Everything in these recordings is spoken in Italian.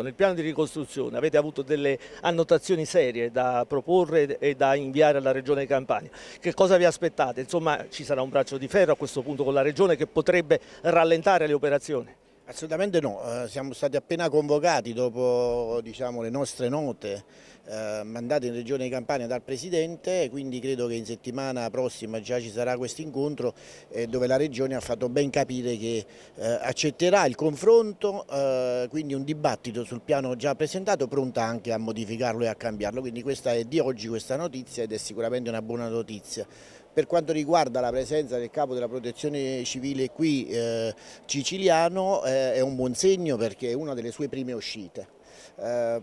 Nel piano di ricostruzione avete avuto delle annotazioni serie da proporre e da inviare alla Regione Campania. Che cosa vi aspettate? Insomma ci sarà un braccio di ferro a questo punto con la Regione che potrebbe rallentare le operazioni? Assolutamente no, eh, siamo stati appena convocati dopo diciamo, le nostre note eh, mandate in Regione Campania dal Presidente, quindi credo che in settimana prossima già ci sarà questo incontro eh, dove la Regione ha fatto ben capire che accetterà il confronto, quindi un dibattito sul piano già presentato, pronta anche a modificarlo e a cambiarlo, quindi questa è di oggi questa notizia ed è sicuramente una buona notizia. Per quanto riguarda la presenza del capo della protezione civile qui, eh, Ciciliano, eh, è un buon segno perché è una delle sue prime uscite. Eh,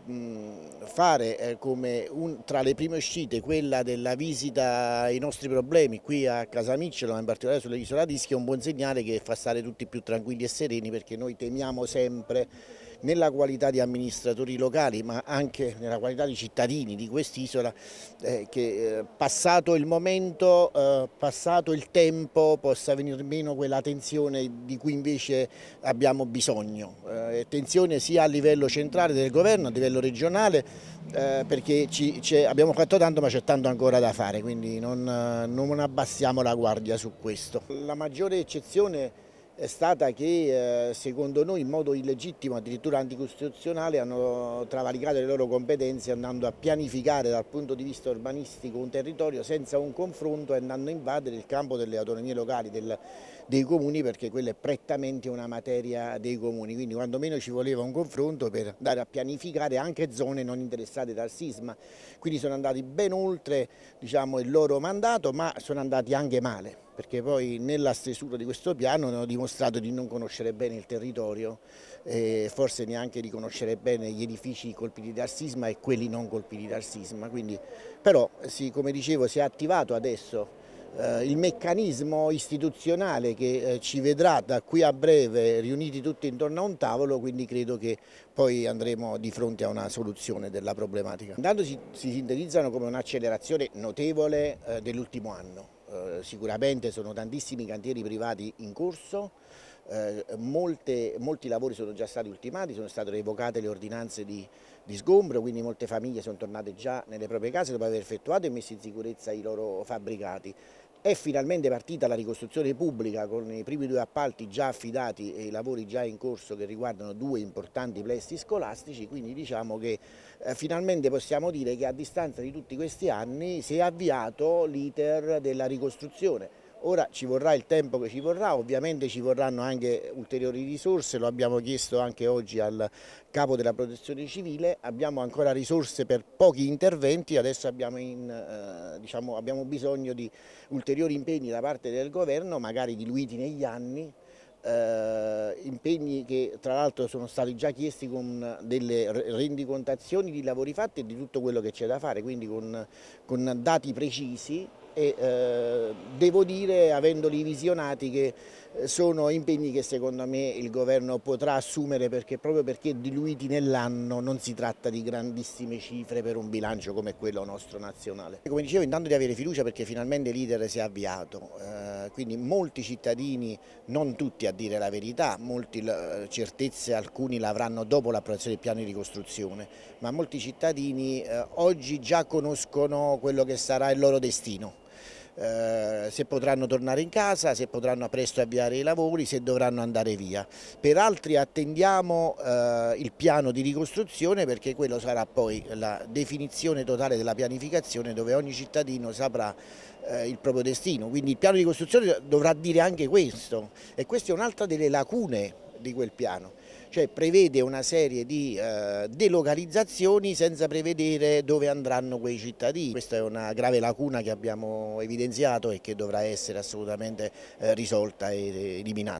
fare eh, come un, tra le prime uscite quella della visita ai nostri problemi qui a Casamicciola, ma in particolare sull'isola Isola Rischi, è un buon segnale che fa stare tutti più tranquilli e sereni perché noi temiamo sempre nella qualità di amministratori locali ma anche nella qualità di cittadini di quest'isola eh, che eh, passato il momento, eh, passato il tempo possa venire meno quella tensione di cui invece abbiamo bisogno. Eh, tensione sia a livello centrale del governo, a livello regionale eh, perché ci, abbiamo fatto tanto ma c'è tanto ancora da fare quindi non, eh, non abbassiamo la guardia su questo. La maggiore eccezione è stata che eh, secondo noi in modo illegittimo, addirittura anticostituzionale, hanno travalicato le loro competenze andando a pianificare dal punto di vista urbanistico un territorio senza un confronto e andando a invadere il campo delle autonomie locali, del, dei comuni perché quella è prettamente una materia dei comuni, quindi quantomeno ci voleva un confronto per andare a pianificare anche zone non interessate dal sisma, quindi sono andati ben oltre diciamo, il loro mandato ma sono andati anche male perché poi nella stesura di questo piano hanno dimostrato di non conoscere bene il territorio e forse neanche di conoscere bene gli edifici colpiti dal sisma e quelli non colpiti dal sisma. Quindi, però, sì, come dicevo, si è attivato adesso eh, il meccanismo istituzionale che eh, ci vedrà da qui a breve riuniti tutti intorno a un tavolo, quindi credo che poi andremo di fronte a una soluzione della problematica. Intanto si, si sintetizzano come un'accelerazione notevole eh, dell'ultimo anno, sicuramente sono tantissimi cantieri privati in corso, eh, molte, molti lavori sono già stati ultimati, sono state revocate le ordinanze di, di, sgombro, quindi molte famiglie sono tornate già nelle proprie case dopo aver effettuato e messo in sicurezza i loro fabbricati. È finalmente partita la ricostruzione pubblica con i primi due appalti già affidati e i lavori già in corso che riguardano due importanti plessi scolastici, quindi diciamo che eh, finalmente possiamo dire che a distanza di tutti questi anni si è avviato l'iter della ricostruzione Ora ci vorrà il tempo che ci vorrà, ovviamente ci vorranno anche ulteriori risorse, lo abbiamo chiesto anche oggi al capo della protezione civile, abbiamo ancora risorse per pochi interventi, adesso abbiamo, in, eh, diciamo, abbiamo bisogno di ulteriori impegni da parte del governo, magari diluiti negli anni, eh, impegni che tra l'altro sono stati già chiesti con delle rendicontazioni di lavori fatti e di tutto quello che c'è da fare, quindi con, con dati precisi e eh, devo dire, avendoli visionati, che eh, sono impegni che secondo me il governo potrà assumere perché, proprio perché diluiti nell'anno non si tratta di grandissime cifre per un bilancio come quello nostro nazionale. Come dicevo intanto di avere fiducia perché finalmente l'iter si è avviato, eh, quindi molti cittadini, non tutti a dire la verità, molte certezze alcuni l'avranno dopo l'approvazione del piano di ricostruzione, ma molti cittadini eh, oggi già conoscono quello che sarà il loro destino. Eh, se potranno tornare in casa, se potranno presto avviare i lavori, se dovranno andare via. Per altri attendiamo eh, il piano di ricostruzione perché quello sarà poi la definizione totale della pianificazione dove ogni cittadino saprà eh, il proprio destino. Quindi il piano di ricostruzione dovrà dire anche questo e questa è un'altra delle lacune di quel piano, cioè prevede una serie di eh, delocalizzazioni senza prevedere dove andranno quei cittadini. Questa è una grave lacuna che abbiamo evidenziato e che dovrà essere assolutamente eh, risolta e eliminata.